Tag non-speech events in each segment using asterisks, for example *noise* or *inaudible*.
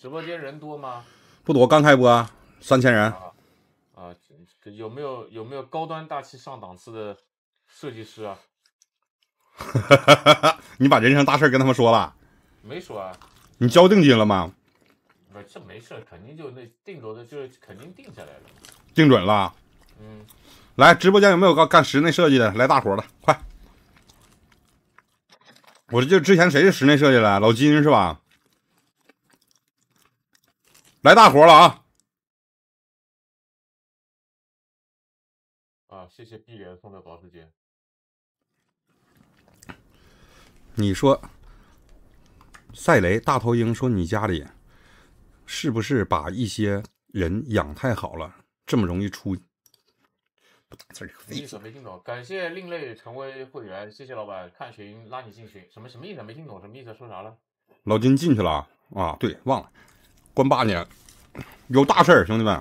直播间人多吗？不多，刚开播，三千人。啊，有没有有没有高端大气上档次的设计师啊？哈哈哈哈你把人生大事跟他们说了？没说。啊。你交定金了吗？不是，这没事，肯定就那定着的，就是肯定定下来了。定准了。嗯。来，直播间有没有干干室内设计的？来，大伙了，快！我这之前谁是室内设计的？老金是吧？来大活了啊！啊，谢谢碧莲送的保时捷。你说，赛雷大头鹰说你家里是不是把一些人养太好了，这么容易出？不打字儿，意思？没听懂。感谢另类成为会员，谢谢老板看群拉你进群，什么什么意思？没听懂，什么意思？说啥了？老金进去了啊？啊，对，忘了。关八年，有大事儿，兄弟们，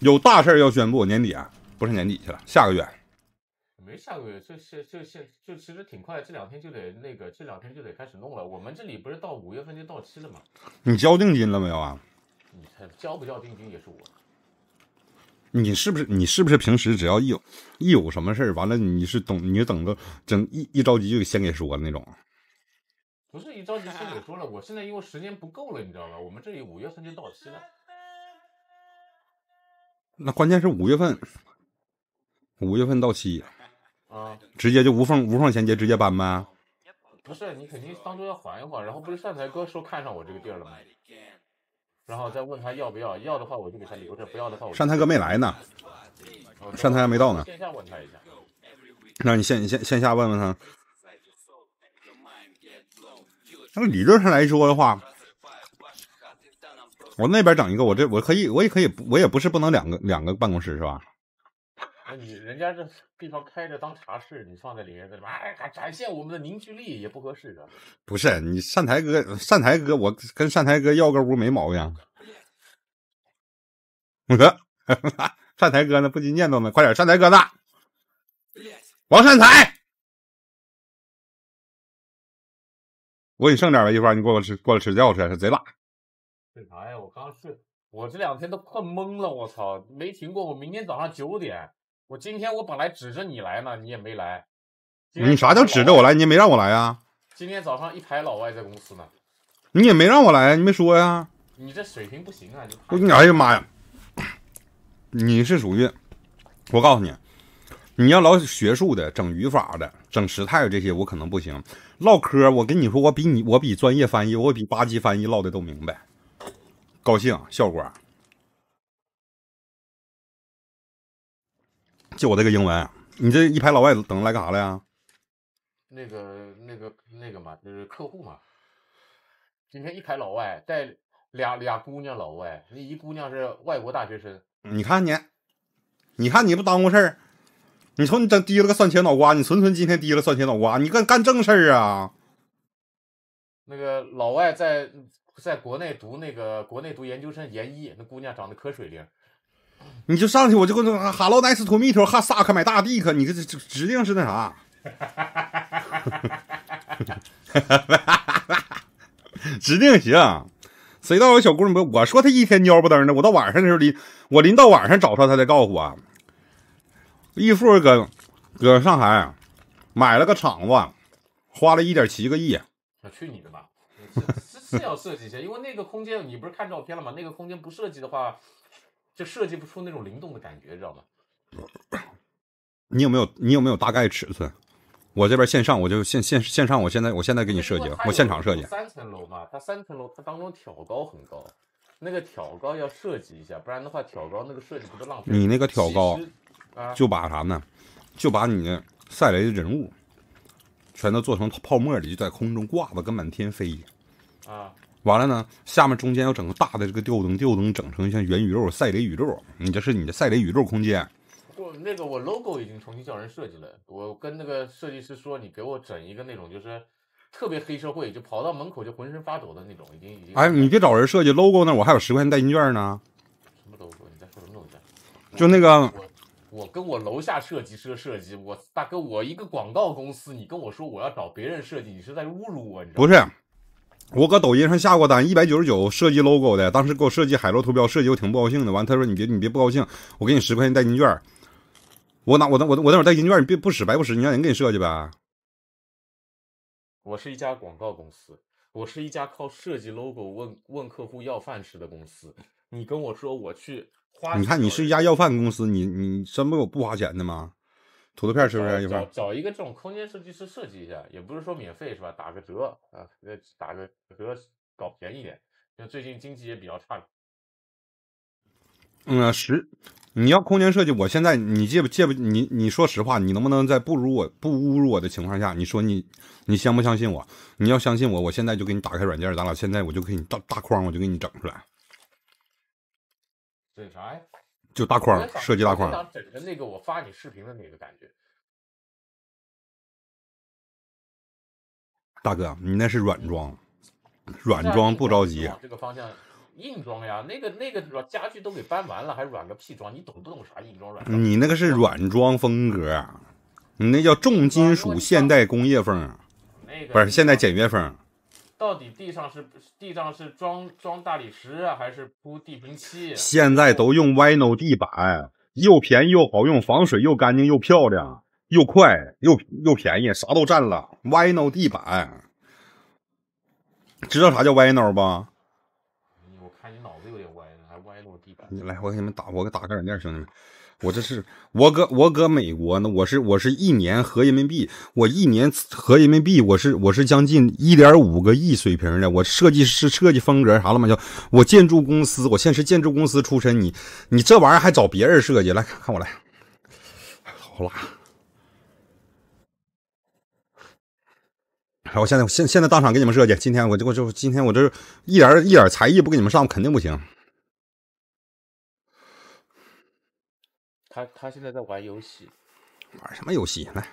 有大事儿要宣布。年底啊，不是年底去了，下个月。没下个月，就现就现就其实挺快，这两天就得那个，这两天就得开始弄了。我们这里不是到五月份就到期了吗？你交定金了没有啊？你交不交定金也是我。你是不是你是不是平时只要一有，一有什么事儿完了，你是等你等着，整一一着急就先给说的那种。不是一着急，是你说了，我现在因为时间不够了，你知道吧？我们这里五月份就到期了。那关键是五月份，五月份到期，啊，直接就无缝无缝衔接，直接搬呗。不是，你肯定当中要缓一缓，然后不是善台哥说看上我这个地儿了吗？然后再问他要不要，要的话我就给他留着，不要的话我善台哥没来呢，善台还没到呢，线下问他一下，那你线线线下问问他。那理论上来说的话，我那边整一个，我这我可以，我也可以，我也不是不能两个两个办公室是吧？那你人家这地方开着当茶室，你放在里面，哎，展现我们的凝聚力也不合适啊。不是你善台哥，善台哥，我跟善台哥要个屋没毛病。*laughs* 善台哥呢不禁念叨呢，快点，善台哥呢？王善才。我给你剩点吧，一会儿你过来吃，过来吃叫我吃，是贼辣。这啥呀？我刚睡，我这两天都困懵了，我操，没停过。我明天早上九点，我今天我本来指着你来呢，你也没来。你啥叫指着我来？你也没让我来啊？今天早上一排老外在公司呢，你也没让我来，你没说呀？你这水平不行啊！你哎呀妈呀，你是属于，我告诉你。你要老学术的，整语法的，整时态的这些，我可能不行。唠嗑，我跟你说，我比你，我比专业翻译，我比八级翻译唠的都明白，高兴，效果。就我这个英文，你这一排老外等来干啥了呀？那个、那个、那个嘛，就是客户嘛。今天一排老外带俩俩姑娘，老外，一姑娘是外国大学生。你看你，你看你不耽误事儿。你瞅你整提了个酸甜脑瓜，你纯纯今天提了酸甜脑瓜，你干干正事儿啊？那个老外在在国内读那个国内读研究生研一，那姑娘长得可水灵。你就上去我就跟那哈喽 nice to meet you，哈萨克买大地克，你这这指定是那啥，*laughs* 指定行。谁道我小姑娘不？我说她一天尿不登的，我到晚上的时候临，我临到晚上找她，她才告诉我。义父搁搁上海买了个厂子，花了一点七个亿。我去你的吧！是是要设计一下，因为那个空间你不是看照片了吗？那个空间不设计的话，就设计不出那种灵动的感觉，知道吗？你有没有你有没有大概尺寸？我这边线上我就线线线上，我现在我现在给你设计，我现场设计。三层楼嘛，它三层楼，它当中挑高很高，那个挑高要设计一下，不然的话挑高那个设计不都浪费？你那个挑高。就把啥呢？就把你赛雷的人物，全都做成泡沫里，就在空中挂着，跟满天飞啊！完了呢，下面中间要整个大的这个吊灯，吊灯整成像元宇宙赛雷宇宙，你这是你的赛雷宇宙空间。就那个我 logo 已经重新叫人设计了，我跟那个设计师说，你给我整一个那种就是特别黑社会，就跑到门口就浑身发抖的那种，已经已经。哎，你别找人设计 logo 那，我还有十块钱代金券呢。什么 logo？你在说什么东西？就那个。我跟我楼下设计师设计，我大哥，我一个广告公司，你跟我说我要找别人设计，你是在侮辱我，你知道吗？不是，我搁抖音上下过单，一百九十九设计 logo 的，当时给我设计海螺图标，设计我挺不高兴的。完了，他说你别你别不高兴，我给你十块钱代金券。我哪我那我我那会代金券，你别不使白不使，你让人给你设计呗。我是一家广告公司，我是一家靠设计 logo 问问客户要饭吃的公司。你跟我说我去。你看，你是一家要饭公司，你你真不有不花钱的吗？土豆片吃不吃？一找一个这种空间设计师设计一下，也不是说免费是吧？打个折啊，那打个折搞便宜点，因最近经济也比较差。嗯，十。你要空间设计，我现在你借不借不？你你说实话，你能不能在不如我不侮辱我的情况下，你说你你相不相信我？你要相信我，我现在就给你打开软件，咱俩现在我就给你大大框，我就给你整出来。整啥呀？就大框，设计大框。整成那个我发你视频的那个感觉。大哥，你那是软装，软装不着急。这个方向，硬装呀，那个那个家具都给搬完了，还软个屁装？你懂不懂啥硬装软装？你那个是软装风格，你那叫重金属现代工业风，不是现代简约风。到底地上是地上是装装大理石啊，还是铺地坪漆？现在都用 vinyl 地板，又便宜又好用，防水又干净又漂亮，又快又又便宜，啥都占了。vinyl 地板，知道啥叫 vinyl 我看你脑子有点歪，还 vinyl 地板。来，我给你们打，我给打个软件，兄弟们。我这是我搁我搁美国呢，我是我是一年合人民币，我一年合人民币，我是我是将近一点五个亿水平的。我设计师设计风格啥了吗？就我建筑公司，我现在是建筑公司出身，你你这玩意儿还找别人设计？来看看我来，好啦，然后我现在现现在当场给你们设计。今天我就我就今天我这一点一点才艺不给你们上，肯定不行。他他现在在玩游戏，玩什么游戏？来，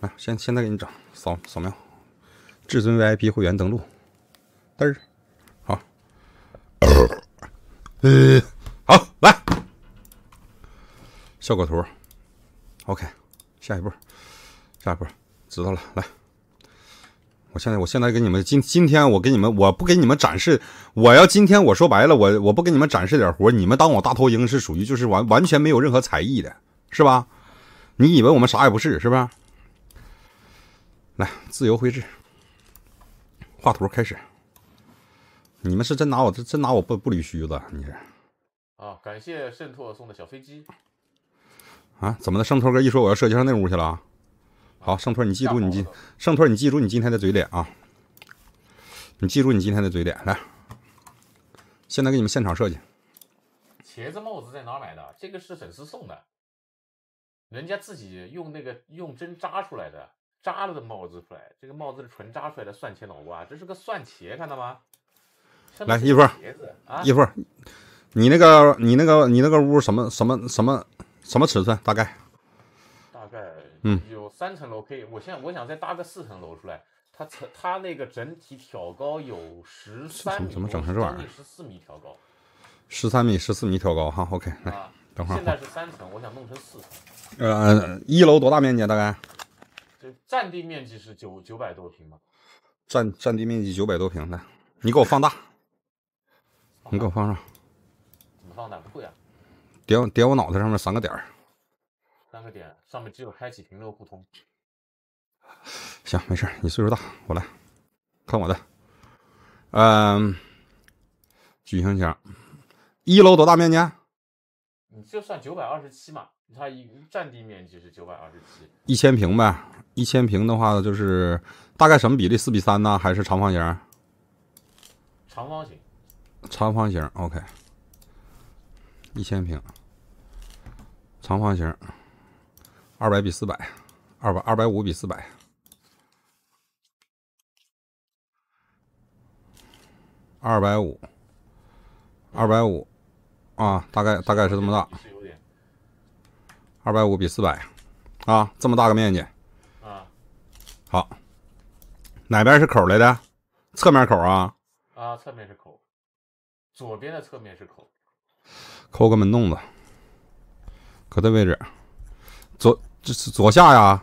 来现现在给你找扫扫描至尊 VIP 会员登录，嘚儿，好，好，来，效果图，OK，下一步，下一步，知道了，来。我现在，我现在给你们今今天，我给你们，我不给你们展示，我要今天我说白了，我我不给你们展示点活，你们当我大头鹰是属于就是完完全没有任何才艺的，是吧？你以为我们啥也不是，是吧？来，自由绘制，画图开始。你们是真拿我这真拿我不不捋须子，你是？啊，感谢圣透送的小飞机。啊，怎么的，圣托哥一说我要设计上那屋去了？好，圣托，你记住你今圣托，你记住你今天的嘴脸啊！你记住你今天的嘴脸，来，现在给你们现场设计。茄子帽子在哪买的？这个是粉丝送的，人家自己用那个用针扎出来的，扎了的帽子出来。这个帽子是纯扎出来的，蒜切脑瓜，这是个蒜茄，看到吗？来，一夫，一夫，你那个你那个你那个屋什么什么什么什么尺寸？大概大概嗯有。三层楼可以，我现在我想再搭个四层楼出来。它层它那个整体挑高有十三米，整成这玩儿？十四米挑高。十三米十四米挑高哈，OK，来，等会儿。现在是三层，我想弄成四层。呃，一楼多大面积啊？大概？这占地面积是九九百多平吧。占占地面积九百多平，来，你给我放大，你给我放上。怎么放大？不会啊。点点我脑袋上面三个点儿。三个点，上面只有开启停留互通。*sighs* 行，没事你岁数大，我来看我的。嗯，矩形墙，一楼多大面积？你就算九百二十七嘛，它一占地面积是九百二十七，一千平呗。一千平的话，就是大概什么比例？四比三呢？还是长方形？长方形。长方形。OK，一千平，长方形。二百比四百，二百二百五比四百，二百五，二百五啊，大概大概是这么大，二百五比四百啊，这么大个面积啊，好，哪边是口来的？侧面口啊？啊，侧面是口，左边的侧面是口，抠个门洞子，搁这位置。左这是左下呀，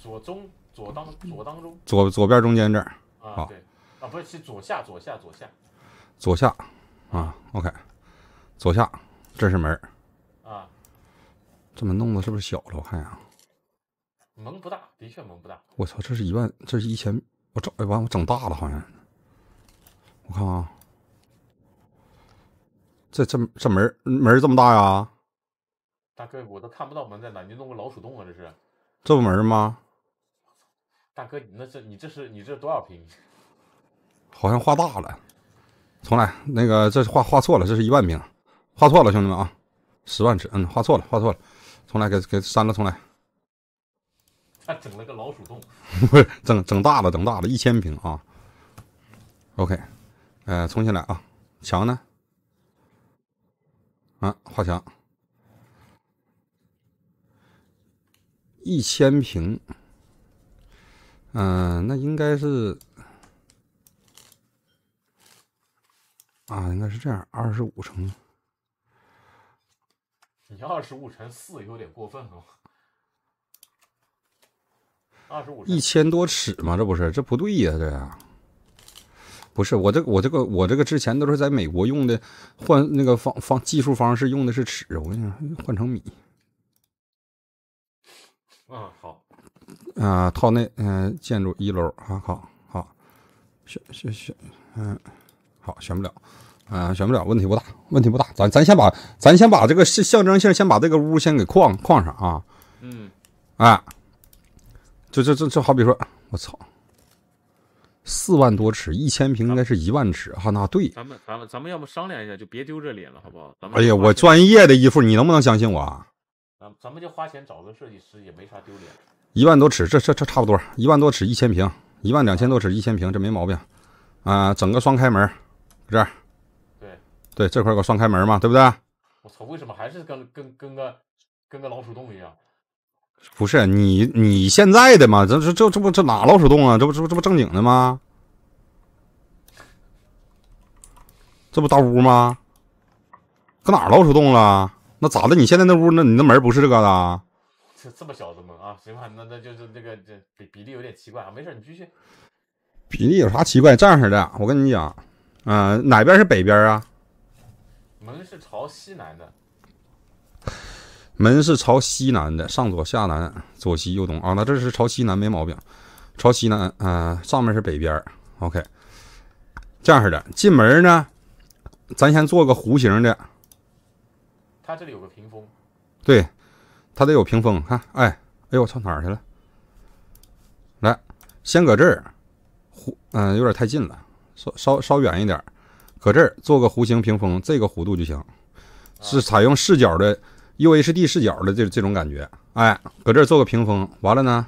左中左当左当中左左边中间这儿啊对啊不是是左下左下左下左下啊 OK 左下这是门啊这门弄的是不是小了我看一下门不大的确门不大我操这是一万这是一千我整哎完我整大了好像我看啊这这这门门这么大呀。大哥，我都看不到门在哪，你弄个老鼠洞啊？这是这不门吗？大哥，你那是你这是你这多少平？*laughs* 好像画大了，重来。那个这是画画错了，这是一万平，画错了，兄弟们啊，十万尺。嗯，画错了，画错了，重来，给给删了，重来。他整了个老鼠洞，不 *laughs* 是整整大了，整大了一千平啊。OK，呃，重新来啊，墙呢？啊，画墙。一千平，嗯，那应该是啊，应该是这样，二十五乘。你二十五乘四有点过分了吧？二十五一千多尺吗？这不是，这不对呀，这，不是我这我这个我这个之前都是在美国用的换那个方方计数方式用的是尺，我跟你讲换成米。嗯，好，啊套内嗯建筑一楼啊好，好选选选嗯好选不了啊选不了问题不大问题不大咱咱先把咱先把这个象征性先把这个屋先给框框上啊嗯哎就就就就好比说我操四万多尺一千平应该是一万尺哈那对咱们咱们咱们要不商量一下就别丢这脸了好不好咱们哎呀我专业的衣服你能不能相信我？咱咱们就花钱找个设计师也没啥丢脸。一万多尺，这这这差不多，一万多尺，一千平，一万两千多尺，一千平，这没毛病。啊，整个双开门儿，这儿。对对，这块儿有个双开门嘛，对不对？我操，为什么还是跟跟跟个跟个老鼠洞一样？不是你你现在的嘛？这这这这不这哪老鼠洞啊？这不这这不正经的吗？这不大屋吗？搁哪老鼠洞了？那咋的？你现在那屋，那你那门不是这个的？这这么小的门啊？行吧，那那就是这个这比比例有点奇怪啊。没事，你继续。比例有啥奇怪？这样式的，我跟你讲啊，哪边是北边啊？门是朝西南的。门是朝西南的，上左下南，左西右东啊。那这是朝西南，没毛病。朝西南啊，上面是北边。OK，这样式的进门呢，咱先做个弧形的。他这里有个屏风，对，他得有屏风。看，哎，哎呦，我操，哪儿去了？来，先搁这儿弧，嗯，有点太近了，稍稍稍远一点，搁这儿做个弧形屏风，这个弧度就行。是采用视角的，UHD 视角的这这种感觉。哎，搁这儿做个屏风，完了呢，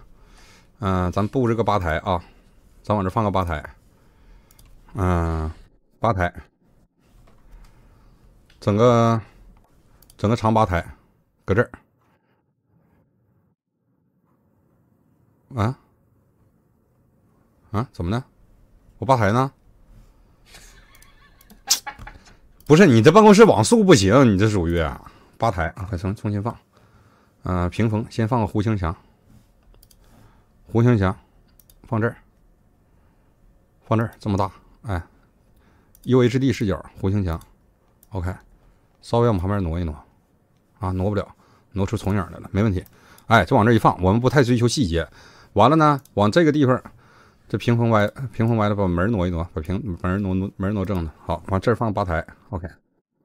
嗯，咱布置个吧台啊，咱往这放个吧台，嗯，吧台，整个。整个长吧台，搁这儿。啊啊，怎么呢？我吧台呢？*laughs* 不是你这办公室网速不行，你这属于吧台啊！快重重新放，呃，屏风先放个弧形墙，弧形墙放这儿，放这儿这么大，哎，UHD 视角弧形墙，OK，稍微往旁边挪一挪。啊，挪不了，挪出重影来了，没问题。哎，就往这一放，我们不太追求细节。完了呢，往这个地方，这屏风歪，屏风歪了，把门挪一挪，把屏把门挪挪门挪正了。好，往这儿放吧台，OK，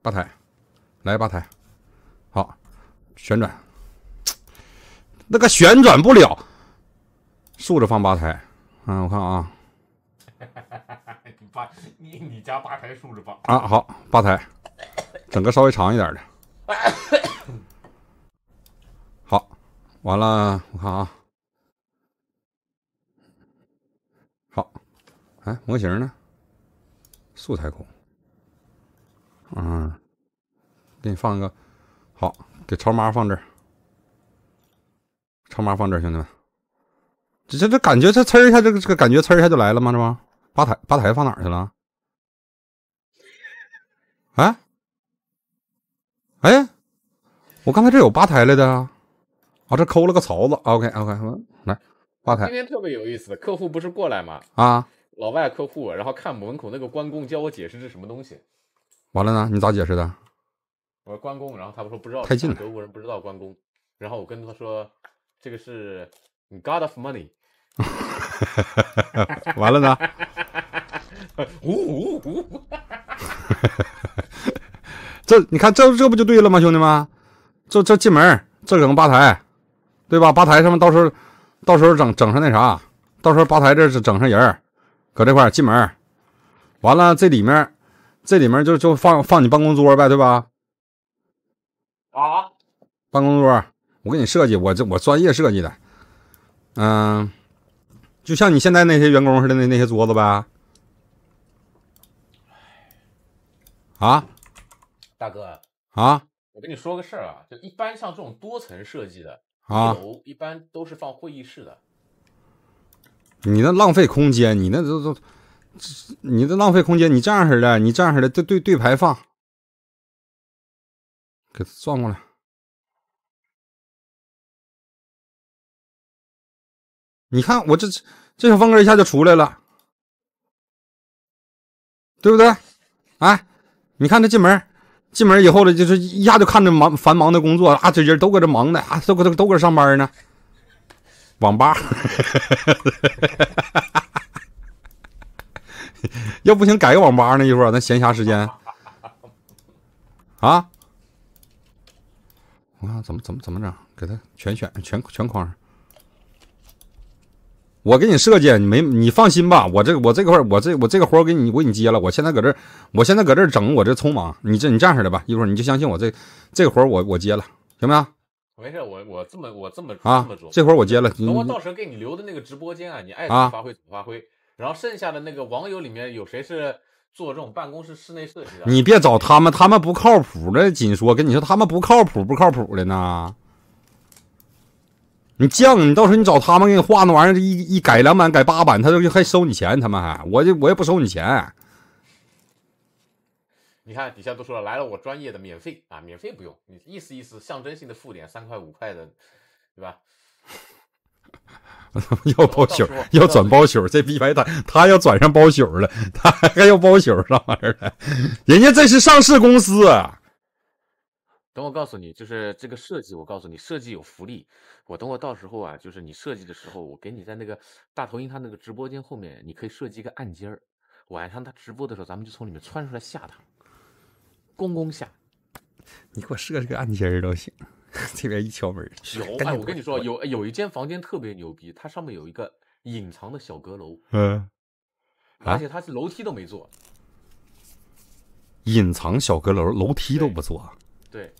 吧台，来吧台，好，旋转，那个旋转不了，竖着放吧台。嗯，我看啊，哈哈哈你把你你家吧台竖着放啊？好，吧台，整个稍微长一点的。*coughs* 好，完了，我看啊，好，哎，模型呢？素材库，嗯，给你放一个好，给超妈放这儿，超妈放这儿，兄弟们，这这这感觉，这呲一下，这个这个感觉呲一下就来了吗？这不，吧台吧台放哪儿去了？哎？哎，我刚才这有吧台来的啊，啊，这抠了个槽子。OK，OK，来吧台。今天特别有意思，客户不是过来吗？啊，老外客户，然后看门口那个关公，叫我解释这什么东西。完了呢？你咋解释的？我说关公，然后他们说不知道。太近了，德国人不知道关公。然后我跟他说，这个是 God of Money。*laughs* 完了呢？呜 *laughs* 呜呜！这你看，这这不就对了吗，兄弟们？这这进门这有个吧台，对吧？吧台上面到时候，到时候整整上那啥，到时候吧台这整上人儿，搁这块儿进门完了这里面，这里面就就放放你办公桌呗，对吧？啊，办公桌，我给你设计，我这我专业设计的，嗯，就像你现在那些员工似的那那些桌子呗，啊。大哥啊，我跟你说个事儿啊，就一般像这种多层设计的啊，楼一般都是放会议室的，你那浪费空间，你那都都，你这浪费空间，你这样式的，你这样式的，对对对，排放，给它转过来，你看我这这小风格一下就出来了，对不对？哎，你看这进门。进门以后呢，就是一下就看着忙繁忙的工作，啊，这人都搁这忙呢啊，都搁都都搁上班呢。网吧，要不行改个网吧呢，一会儿咱闲暇时间。啊，我看怎么怎么怎么整，给他全选全全框上。我给你设计，你没你放心吧，我这我这块我这我这个活给你我给你接了，我现在搁这儿，我现在搁这儿整，我这匆忙，你这你这样式的吧，一会儿你就相信我这这个活我我接了，行不行？没事，我我这么我这么啊，这么这活我接了。等我到时候给你留的那个直播间啊，你爱怎么发挥怎么发挥。然后剩下的那个网友里面有谁是做这种办公室室内设计的？你别找他们，他们不靠谱的紧。说跟你说，他们不靠谱不靠谱的呢。你犟，你到时候你找他们给你画那玩意儿，一一改两版改八版，他都还收你钱，他妈还我这我也不收你钱。你看底下都说了来了，我专业的免费啊，免费不用，你意思意思象征性的付点三块五块的，对吧？要 *laughs* 包宿，要转包宿，这逼白他 *laughs* 他要转上包宿了，他还还要包宿上玩意儿了，人家这是上市公司。等我告诉你，就是这个设计，我告诉你，设计有福利。我等我到时候啊，就是你设计的时候，我给你在那个大头鹰他那个直播间后面，你可以设计一个暗间儿。晚上他直播的时候，咱们就从里面窜出来吓他，咣咣吓。你给我设置个暗间儿都行，这边一敲门。*laughs* 有哎，我跟你说，有有一间房间特别牛逼，它上面有一个隐藏的小阁楼，嗯，而且它是楼梯都没做，隐藏小阁楼，楼梯都不做，对。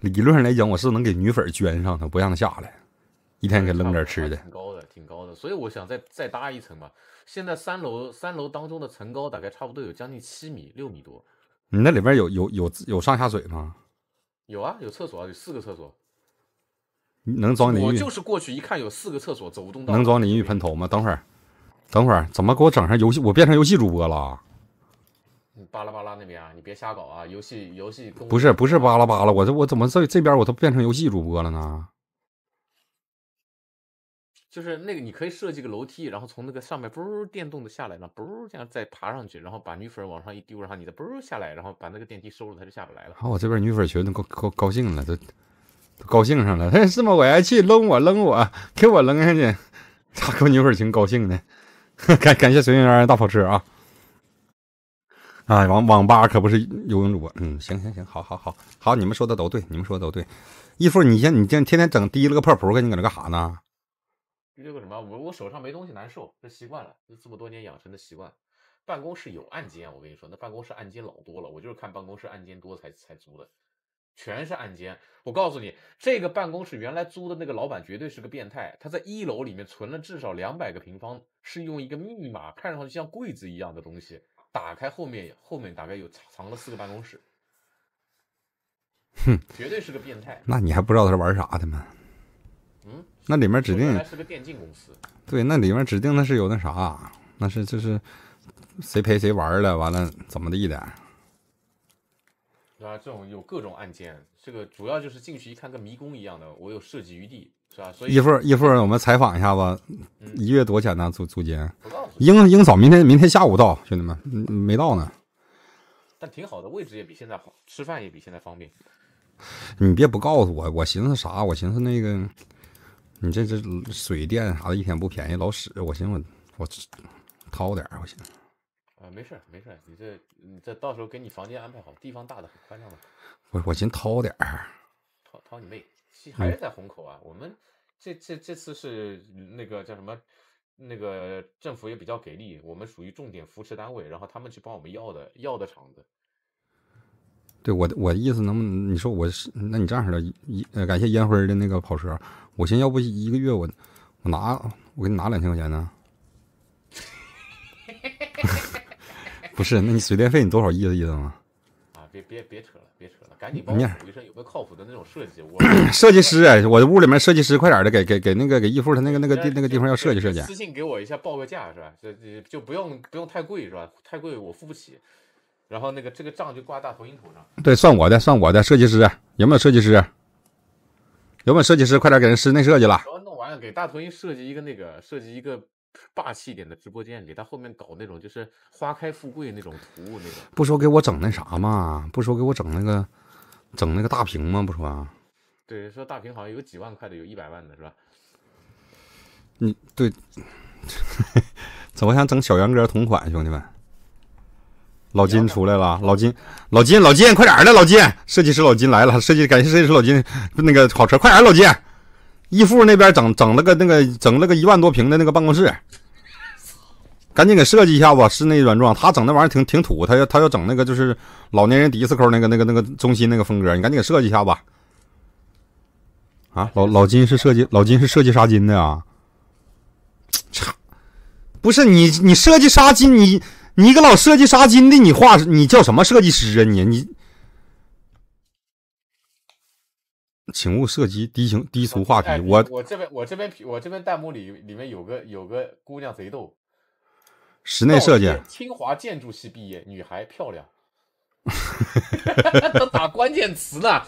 理论上来讲，我是能给女粉儿捐上，的，不让她下来，一天给扔点吃的。挺高的，挺高的，所以我想再再搭一层吧。现在三楼三楼当中的层高大概差不多有将近七米六米多。你那里边有有有有上下水吗？有啊，有厕所，有四个厕所。能装淋浴？我就是过去一看有四个厕所，走不动道。能装淋浴喷头吗？等会儿，等会儿怎么给我整上游戏？我变成游戏主播了。巴拉巴拉那边，你别瞎搞啊！游戏游戏不是不是巴拉巴拉，我这我怎么这这边我都变成游戏主播了呢？就是那个，你可以设计个楼梯，然后从那个上面嘣电动的下来了，嘣这样再爬上去，然后把女粉往上一丢，然后你再嘣下来，然后把那个电梯收了，他就下不来了。好，我这边女粉群都高高高兴了，都都高兴上了。哎，*laughs* 是吗？我还去扔我扔我，给我扔下去，咋给我女粉群高兴的，*laughs* 感感谢随缘大跑车啊！啊，网网吧可不是游泳主播。嗯，行行行，好好好好，你们说的都对，你们说的都对。义父，你先你这天天整低了个破扑跟你搁那干哈呢？就这个什么，我我手上没东西，难受，这习惯了，就这么多年养成的习惯。办公室有暗间，我跟你说，那办公室暗间老多了，我就是看办公室暗间多才才租的，全是暗间。我告诉你，这个办公室原来租的那个老板绝对是个变态，他在一楼里面存了至少两百个平方，是用一个密码，看上去像柜子一样的东西。打开后面，后面大概有藏了四个办公室。哼，绝对是个变态。那你还不知道他是玩啥的吗？嗯，那里面指定是个电竞公司。对，那里面指定那是有那啥，那是就是谁陪谁玩了，完了怎么的的。啊，这种有各种案件，这个主要就是进去一看跟迷宫一样的，我有设计余地。一会儿一会儿，我们采访一下子，一月多少钱呢？租租金？英英嫂明天明天下午到，兄弟们没到呢。但挺好的，位置也比现在好，吃饭也比现在方便。你别不告诉我，我寻思啥？我寻思那个，你这这水电啥的，一天不便宜，老使，我寻思我我掏点儿，我寻思。啊，没事没事，你这你这到时候给你房间安排好，地方大的很宽敞的。我我寻掏点儿。掏掏你妹。还是在虹口啊，我们这这这次是那个叫什么，那个政府也比较给力，我们属于重点扶持单位，然后他们去帮我们要的要的厂子。对我的我的意思，能不能你说我是那你这样式的，一呃感谢烟灰的那个跑车，我先要不一个月我我拿我给你拿两千块钱呢？*laughs* 不是，那你水电费你多少意思意思吗？啊，别别别扯了，别扯。赶紧！报名，有个有靠谱的那种设计？*clears throat* 设计师，我的屋里面设计师，快点的，给给给那个给义父他那个那个地那个地方要设计设计。私信给我一下报个价是吧？就就不用不用太贵是吧？太贵我付不起。然后那个这个账就挂大头鹰头上。对，算我的，算我的。设计师有没有设计师？有没有设计师？快点给人室内设计了。然后弄完了，给大头鹰设计一个那个设计一个霸气一点的直播间，给他后面搞那种就是花开富贵那种图那个不说给我整那啥吗？不说给我整那个？整那个大屏吗？不是啊，对，说大屏好像有几万块的，有一百万的是吧？你对，*laughs* 怎么想整小杨哥同款，兄弟们。老金出来了，老金，老金，老金，快点的，老金，设计师老金来了，设计，感谢设计师老金那个跑车，快点老金。义富那边整整了个那个整了个一万多平的那个办公室。赶紧给设计一下吧，室内软装。他整那玩意儿挺挺土，他要他要整那个就是老年人迪斯科那个那个那个中心那个风格，你赶紧给设计一下吧。啊，老老金是设计老金是设计纱巾的啊？操，不是你你设计纱巾，你你一个老设计纱巾的，你画你叫什么设计师啊你你？请勿涉及低情低俗话题。我我这边我这边我这边弹幕里里面有个有个姑娘贼逗。室内设计，清华建筑系毕业，女孩漂亮。*laughs* 都打关键词呢？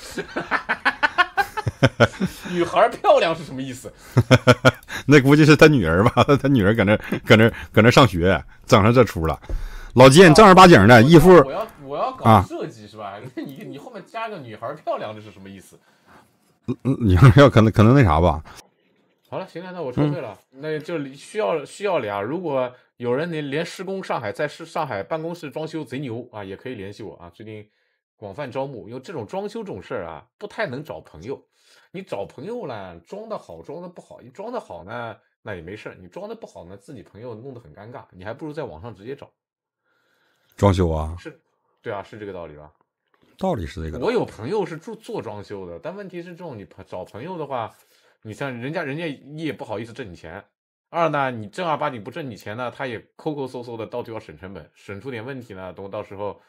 女孩漂亮是什么意思？*laughs* 那估计是他女儿吧？他女儿搁那搁那搁那上学，整上这出了。老金正儿八经的义父，我要我要搞设计是吧？*laughs* 你你后面加个女孩漂亮这是什么意思？嗯女孩可能可能那啥吧。好了，行了，那我撤退了。那就需要需要俩，如果。有人连连施工，上海在室上海办公室装修贼牛啊，也可以联系我啊。最近广泛招募，因为这种装修这种事儿啊，不太能找朋友。你找朋友了，装的好装的不好，你装的好呢，那也没事儿；你装的不好呢，自己朋友弄得很尴尬，你还不如在网上直接找装修啊。是，对啊，是这个道理吧？道理是这个。我有朋友是做做装修的，但问题是这种你找朋友的话，你像人家，人家你也不好意思挣你钱。二呢，你正儿八经不挣你钱呢，他也抠抠搜搜的，到底要省成本，省出点问题呢，等我到时候，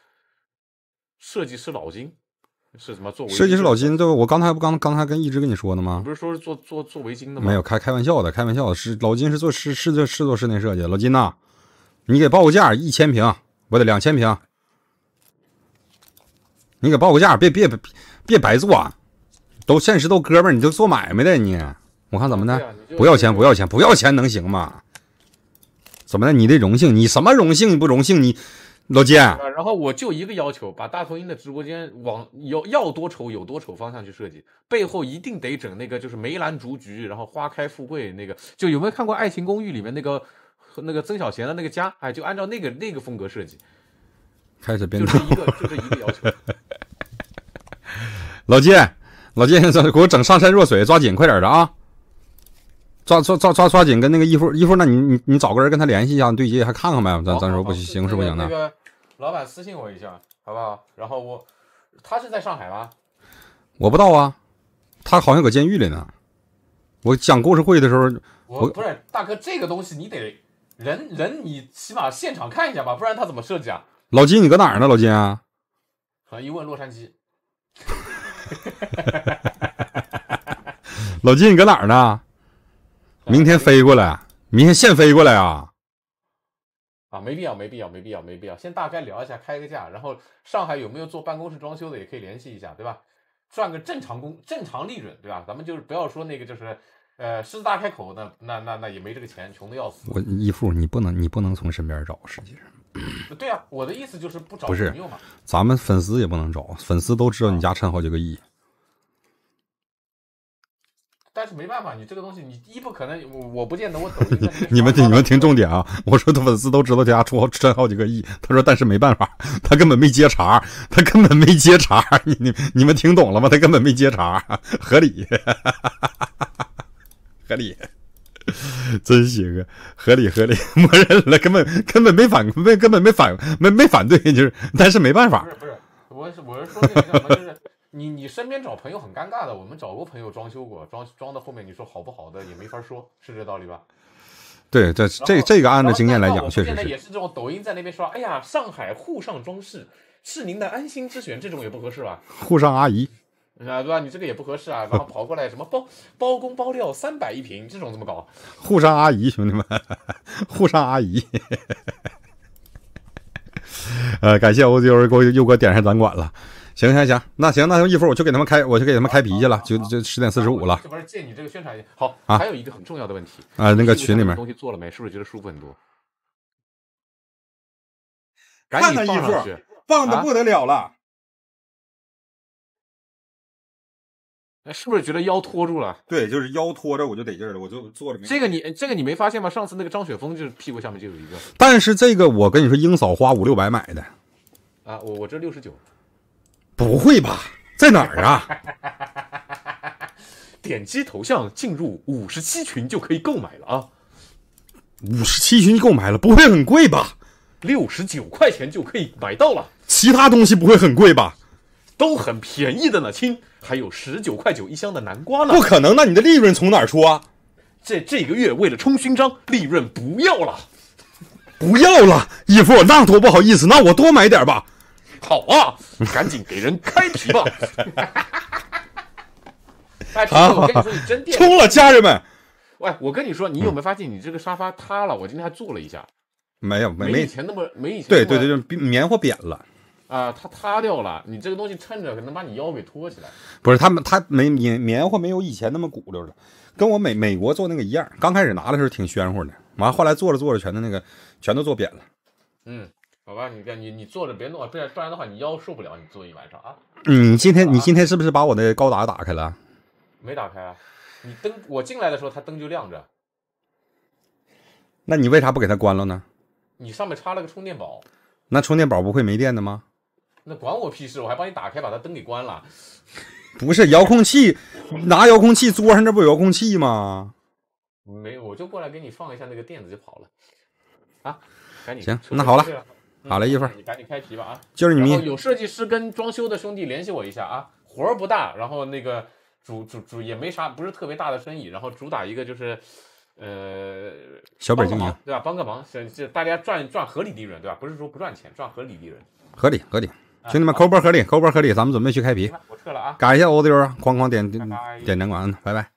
设计师老金是什么做？设计师老金对，我刚才不刚刚才跟一直跟你说的吗？不是说是做做做围巾的吗？没有开开玩笑的，开玩笑的，是老金是做是是做是做室内设计。老金呐，你给报个价，一千平，我得两千平，你给报个价，别别别别白做，啊，都现实都哥们儿，你就做买卖的你。我看怎么的，不要钱，不要钱，不要钱能行吗？怎么的？你的荣幸，你什么荣幸？你不荣幸？你老金，然后我就一个要求，把大头鹰的直播间往要要多丑有多丑方向去设计，背后一定得整那个就是梅兰竹菊，然后花开富贵那个，就有没有看过《爱情公寓》里面那个那个曾小贤的那个家？哎，就按照那个那个风格设计，开始变。就是一个，就这一个要求。*laughs* 老金，老金，*laughs* 给我整上善若水，抓紧快点的啊！抓抓抓抓抓紧，跟那个伊芙伊芙，那你你你找个人跟他联系一下，对接还看看呗。咱咱说不行是不行的。那个老板私信我一下，好不好？然后我他是在上海吗？我不知道啊，他好像搁监狱里呢。我讲故事会的时候，我不是大哥，这个东西你得人人你起码现场看一下吧，不然他怎么设计啊？老金，你搁哪儿呢？老金啊？可能伊洛杉矶。*laughs* 老金，你搁哪儿呢？明天飞过来，明天现飞过来啊！啊，没必要，没必要，没必要，没必要，先大概聊一下，开个价，然后上海有没有做办公室装修的，也可以联系一下，对吧？赚个正常工，正常利润，对吧？咱们就是不要说那个，就是呃，狮子大开口，那那那那也没这个钱，穷的要死。我义父，你不能，你不能从身边找，实际上。对啊，我的意思就是不找朋友嘛。咱们粉丝也不能找，粉丝都知道你家趁好几个亿。但是没办法，你这个东西，你一不可能，我我不见得，我你们你们听重点啊！我说的粉丝都知道，家出赚好几个亿。他说，但是没办法，他根本没接茬他根本没接茬你你你们听懂了吗？他根本没接茬合理合理，默认了，根本根本没反，没根本没反，没没反对，就是，但是没办法。不是不是，我是我是说那个什么就是。你你身边找朋友很尴尬的，我们找过朋友装修过，装装到后面你说好不好的也没法说，是这道理吧？对，这这这个按照经验来讲，确实是。现在也是这种抖音在那边刷，哎呀，上海沪上装饰是您的安心之选，这种也不合适吧？沪上阿姨，啊对吧？你这个也不合适啊，然后跑过来什么包包工包料三百一平，这种怎么搞？沪上阿姨，兄弟们，沪上阿姨。*laughs* 呃，感谢欧给又又给我点上展馆了。行行行，那行，那一会儿我去给他们开，我去给他们开皮去了，就就十点四十五了。这不是借你这个宣传一下，好啊？还有一个很重要的问题啊，那个群里面东西做了没？是不是觉得舒服很多？看看衣服。棒的不得了了。哎，是不是觉得腰托住了？对，就是腰托着我就得劲了，我就坐着。这个你这个你没发现吗？上次那个张雪峰就是屁股下面就有一个。但是这个我跟你说，英嫂花五六百买的。啊，我我这六十九。不会吧，在哪儿啊？*laughs* 点击头像进入五十七群就可以购买了啊！五十七群购买了，不会很贵吧？六十九块钱就可以买到了，其他东西不会很贵吧？都很便宜的呢，亲。还有十九块九一箱的南瓜呢。不可能，那你的利润从哪儿出啊？这这个月为了冲勋章，利润不要了，不要了，义父，那多不好意思，那我多买点吧。好啊，赶紧给人开皮吧！啊！*laughs* 冲了，家人们。喂，我跟你说，你有没有发现你这个沙发塌了？我今天还坐了一下。没有，没没以前那么没以前。对对对，就棉花扁了。啊，它塌掉了。你这个东西撑着，可能把你腰给托起来。不是，他们他没棉棉花没有以前那么鼓溜了，跟我美美国做那个一样。刚开始拿的时候挺暄乎的，完后来坐着坐着全都那个全都坐扁了。嗯。好吧，你你你坐着别弄，不然不然的话你腰受不了。你坐一晚上啊！你今天你今天是不是把我的高达打开了？没打开啊！你灯我进来的时候它灯就亮着。那你为啥不给它关了呢？你上面插了个充电宝。那充电宝不会没电的吗？那管我屁事！我还帮你打开，把它灯给关了。*laughs* 不是遥控器，拿遥控器，桌上这不有遥控器吗？没，我就过来给你放一下那个垫子就跑了。啊，赶紧行，那好了。好嘞，一会儿，你赶紧开皮吧啊！就是你们有设计师跟装修的兄弟联系我一下啊，活儿不大，然后那个主主主也没啥，不是特别大的生意，然后主打一个就是，呃，小本经营，对吧？帮个忙，想这大家赚赚合理利润，对吧？不是说不赚钱，赚合理利润，合理合理，兄弟们扣波合理，扣波合理，咱们准备去开皮。我撤了啊！感谢欧子啊，哐哐点点点点关，拜拜。